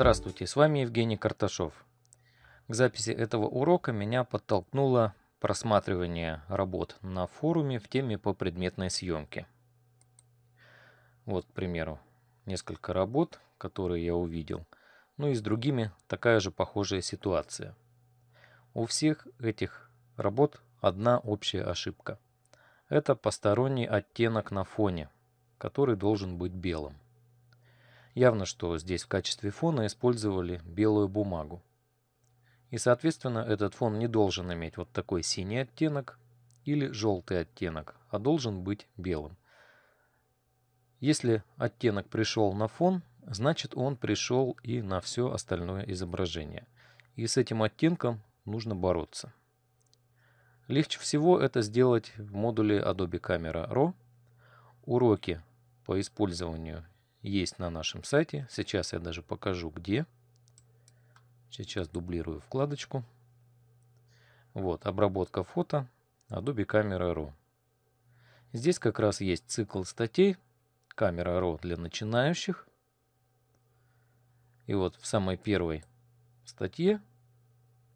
Здравствуйте, с вами Евгений Карташов. К записи этого урока меня подтолкнуло просматривание работ на форуме в теме по предметной съемке. Вот, к примеру, несколько работ, которые я увидел, ну и с другими такая же похожая ситуация. У всех этих работ одна общая ошибка. Это посторонний оттенок на фоне, который должен быть белым. Явно, что здесь в качестве фона использовали белую бумагу. И, соответственно, этот фон не должен иметь вот такой синий оттенок или желтый оттенок, а должен быть белым. Если оттенок пришел на фон, значит он пришел и на все остальное изображение. И с этим оттенком нужно бороться. Легче всего это сделать в модуле Adobe Camera Raw. Уроки по использованию есть на нашем сайте. Сейчас я даже покажу где. Сейчас дублирую вкладочку. Вот, обработка фото Adobe Camera Raw. Здесь как раз есть цикл статей Camera Raw для начинающих. И вот в самой первой статье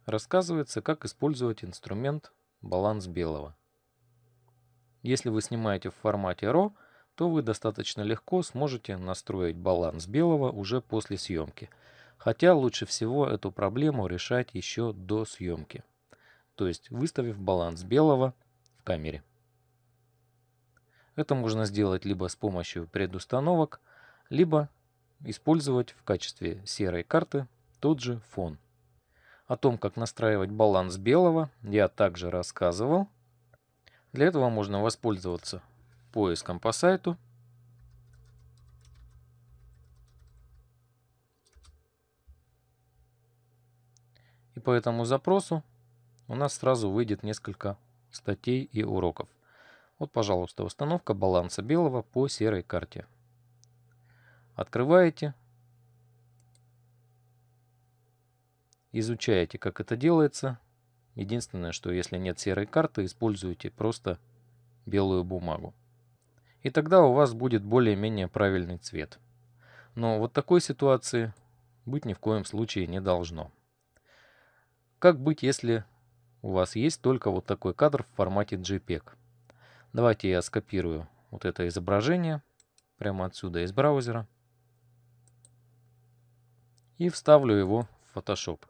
рассказывается, как использовать инструмент баланс белого. Если вы снимаете в формате RAW, то вы достаточно легко сможете настроить баланс белого уже после съемки. Хотя лучше всего эту проблему решать еще до съемки. То есть выставив баланс белого в камере. Это можно сделать либо с помощью предустановок, либо использовать в качестве серой карты тот же фон. О том, как настраивать баланс белого, я также рассказывал. Для этого можно воспользоваться поиском по сайту. И по этому запросу у нас сразу выйдет несколько статей и уроков. Вот, пожалуйста, установка баланса белого по серой карте. Открываете. Изучаете, как это делается. Единственное, что если нет серой карты, используйте просто белую бумагу и тогда у вас будет более-менее правильный цвет. Но вот такой ситуации быть ни в коем случае не должно. Как быть, если у вас есть только вот такой кадр в формате JPEG? Давайте я скопирую вот это изображение прямо отсюда из браузера и вставлю его в Photoshop.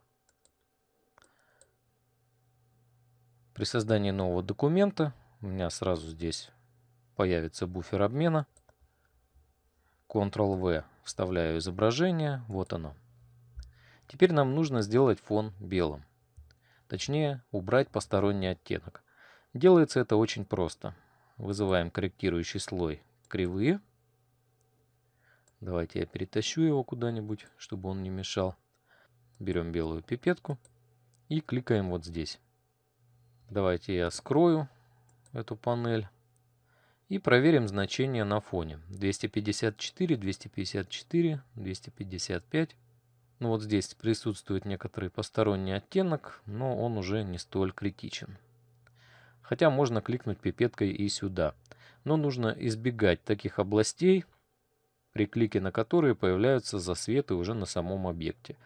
При создании нового документа у меня сразу здесь появится буфер обмена. Ctrl-V, вставляю изображение, вот оно. Теперь нам нужно сделать фон белым. Точнее, убрать посторонний оттенок. Делается это очень просто. Вызываем корректирующий слой кривые. Давайте я перетащу его куда-нибудь, чтобы он не мешал. Берем белую пипетку и кликаем вот здесь. Давайте я скрою эту панель. И проверим значение на фоне. 254, 254, 255. Ну вот здесь присутствует некоторый посторонний оттенок, но он уже не столь критичен. Хотя можно кликнуть пипеткой и сюда. Но нужно избегать таких областей, при клике на которые появляются засветы уже на самом объекте.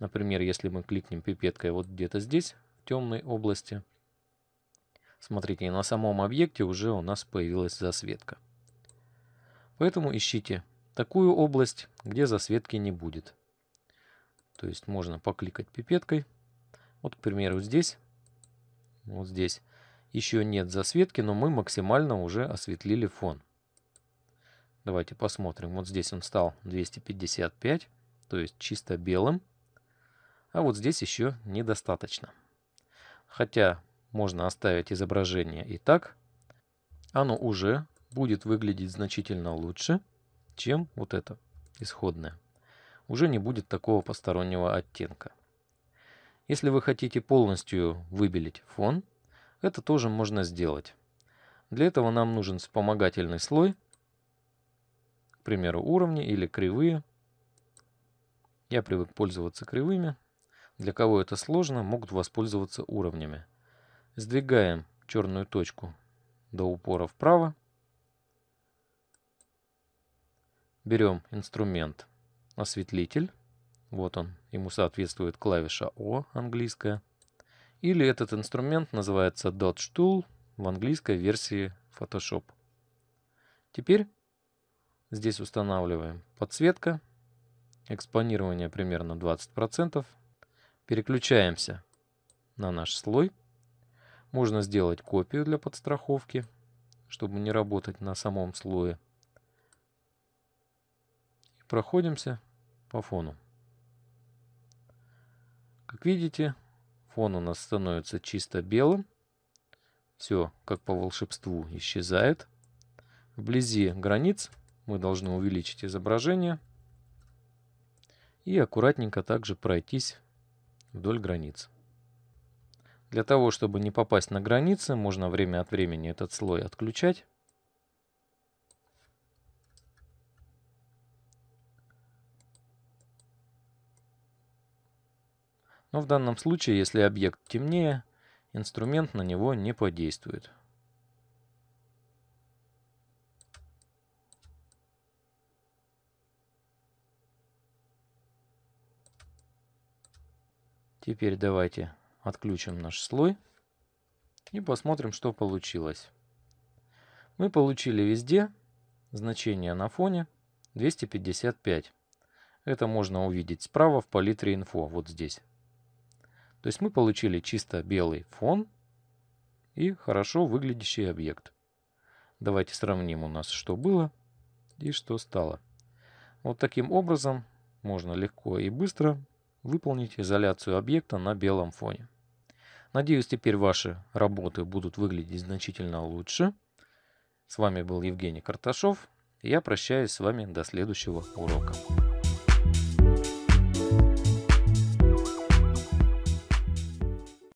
Например, если мы кликнем пипеткой вот где-то здесь, в темной области – Смотрите, на самом объекте уже у нас появилась засветка. Поэтому ищите такую область, где засветки не будет. То есть можно покликать пипеткой. Вот, к примеру, здесь. Вот здесь еще нет засветки, но мы максимально уже осветлили фон. Давайте посмотрим. Вот здесь он стал 255, то есть чисто белым. А вот здесь еще недостаточно. Хотя можно оставить изображение и так, оно уже будет выглядеть значительно лучше, чем вот это исходное. Уже не будет такого постороннего оттенка. Если вы хотите полностью выбелить фон, это тоже можно сделать. Для этого нам нужен вспомогательный слой, к примеру, уровни или кривые. Я привык пользоваться кривыми. Для кого это сложно, могут воспользоваться уровнями. Сдвигаем черную точку до упора вправо. Берем инструмент осветлитель. Вот он, ему соответствует клавиша О английская. Или этот инструмент называется Dodge Tool в английской версии Photoshop. Теперь здесь устанавливаем подсветка, экспонирование примерно 20%. Переключаемся на наш слой. Можно сделать копию для подстраховки, чтобы не работать на самом слое. И проходимся по фону. Как видите, фон у нас становится чисто белым. Все, как по волшебству, исчезает. Вблизи границ мы должны увеличить изображение. И аккуратненько также пройтись вдоль границ. Для того, чтобы не попасть на границы, можно время от времени этот слой отключать. Но в данном случае, если объект темнее, инструмент на него не подействует. Теперь давайте Отключим наш слой и посмотрим, что получилось. Мы получили везде значение на фоне 255. Это можно увидеть справа в палитре инфо, вот здесь. То есть мы получили чисто белый фон и хорошо выглядящий объект. Давайте сравним у нас, что было и что стало. Вот таким образом можно легко и быстро выполнить изоляцию объекта на белом фоне. Надеюсь, теперь ваши работы будут выглядеть значительно лучше. С вами был Евгений Карташов. Я прощаюсь с вами до следующего урока.